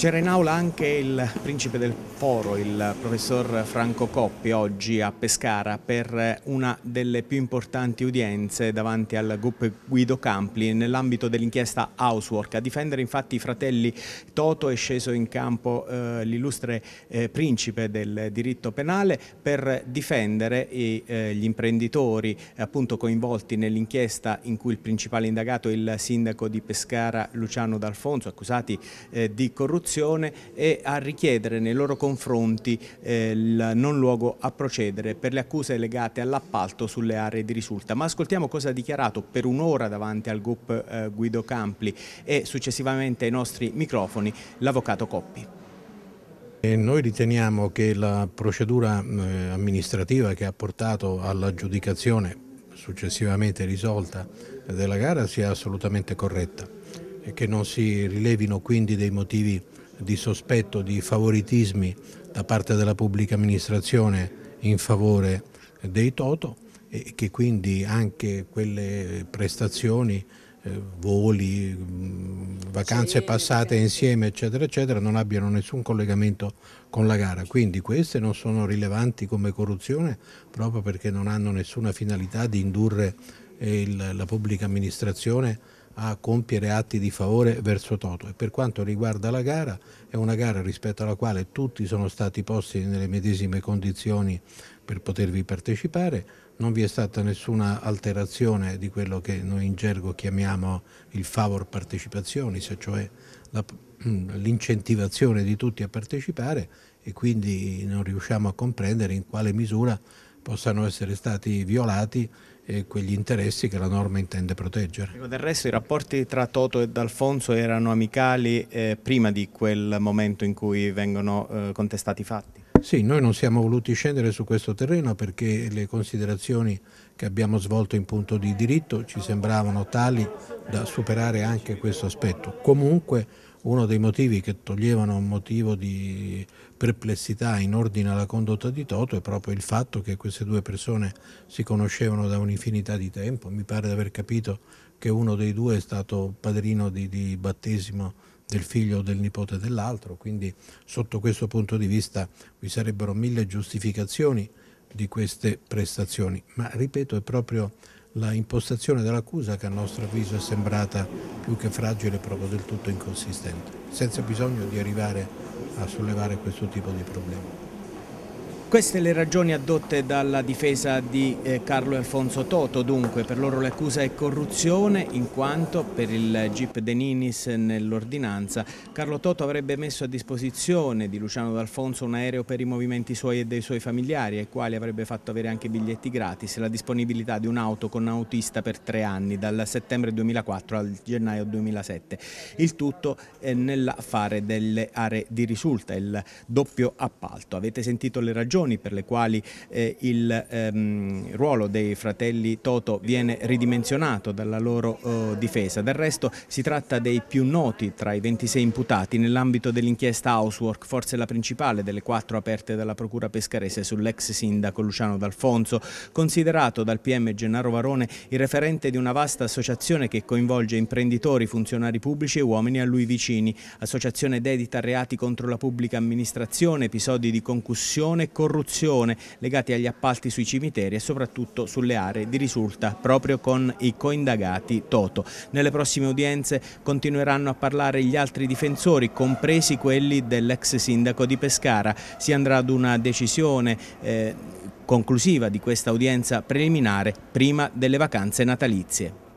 C'era in aula anche il principe del foro, il professor Franco Coppi, oggi a Pescara per una delle più importanti udienze davanti al gruppo Guido Campli nell'ambito dell'inchiesta Housework. A difendere infatti i fratelli Toto è sceso in campo eh, l'illustre eh, principe del diritto penale per difendere i, eh, gli imprenditori appunto coinvolti nell'inchiesta in cui il principale indagato è il sindaco di Pescara Luciano D'Alfonso, accusati eh, di corruzione dell'esecuzione e a richiedere nei loro confronti eh, il non luogo a procedere per le accuse legate all'appalto sulle aree di risulta. Ma ascoltiamo cosa ha dichiarato per un'ora davanti al GUP eh, Guido Campli e successivamente ai nostri microfoni l'avvocato Coppi. E noi riteniamo che la procedura mm, eh, amministrativa che ha portato all'aggiudicazione successivamente risolta della gara sia assolutamente corretta e che non si rilevino quindi dei motivi di sospetto di favoritismi da parte della pubblica amministrazione in favore dei Toto e che quindi anche quelle prestazioni, eh, voli, vacanze sì, passate sì. insieme eccetera eccetera non abbiano nessun collegamento con la gara, quindi queste non sono rilevanti come corruzione proprio perché non hanno nessuna finalità di indurre eh, il, la pubblica amministrazione a compiere atti di favore verso Toto e per quanto riguarda la gara è una gara rispetto alla quale tutti sono stati posti nelle medesime condizioni per potervi partecipare, non vi è stata nessuna alterazione di quello che noi in gergo chiamiamo il favor partecipazioni, cioè mm, l'incentivazione di tutti a partecipare e quindi non riusciamo a comprendere in quale misura possano essere stati violati quegli interessi che la norma intende proteggere. Ecco, del resto i rapporti tra Toto e D'Alfonso erano amicali eh, prima di quel momento in cui vengono eh, contestati i fatti? Sì, noi non siamo voluti scendere su questo terreno perché le considerazioni che abbiamo svolto in punto di diritto ci sembravano tali da superare anche questo aspetto. Comunque uno dei motivi che toglievano un motivo di perplessità in ordine alla condotta di Toto è proprio il fatto che queste due persone si conoscevano da un'infinità di tempo. Mi pare di aver capito che uno dei due è stato padrino di, di battesimo del figlio o del nipote dell'altro, quindi sotto questo punto di vista vi sarebbero mille giustificazioni di queste prestazioni, ma ripeto è proprio la impostazione dell'accusa che a nostro avviso è sembrata più che fragile proprio del tutto inconsistente, senza bisogno di arrivare a sollevare questo tipo di problemi. Queste le ragioni addotte dalla difesa di eh, Carlo Alfonso Toto, dunque per loro l'accusa è corruzione in quanto per il GIP De Ninis nell'ordinanza Carlo Toto avrebbe messo a disposizione di Luciano D'Alfonso un aereo per i movimenti suoi e dei suoi familiari ai quali avrebbe fatto avere anche biglietti gratis e la disponibilità di un'auto con autista per tre anni dal settembre 2004 al gennaio 2007. Il tutto eh, nell'affare delle aree di risulta, il doppio appalto. Avete sentito le ragioni? ragioni per le quali eh, il ehm, ruolo dei fratelli Toto viene ridimensionato dalla loro eh, difesa. Del resto si tratta dei più noti tra i 26 imputati nell'ambito dell'inchiesta Housework, forse la principale delle quattro aperte dalla Procura Pescarese sull'ex sindaco Luciano D'Alfonso, considerato dal PM Gennaro Varone il referente di una vasta associazione che coinvolge imprenditori, funzionari pubblici e uomini a lui vicini, associazione dedita a reati contro la pubblica amministrazione, episodi di concussione, e corruzione corruzione legati agli appalti sui cimiteri e soprattutto sulle aree di risulta proprio con i coindagati Toto. Nelle prossime udienze continueranno a parlare gli altri difensori, compresi quelli dell'ex sindaco di Pescara. Si andrà ad una decisione eh, conclusiva di questa udienza preliminare prima delle vacanze natalizie.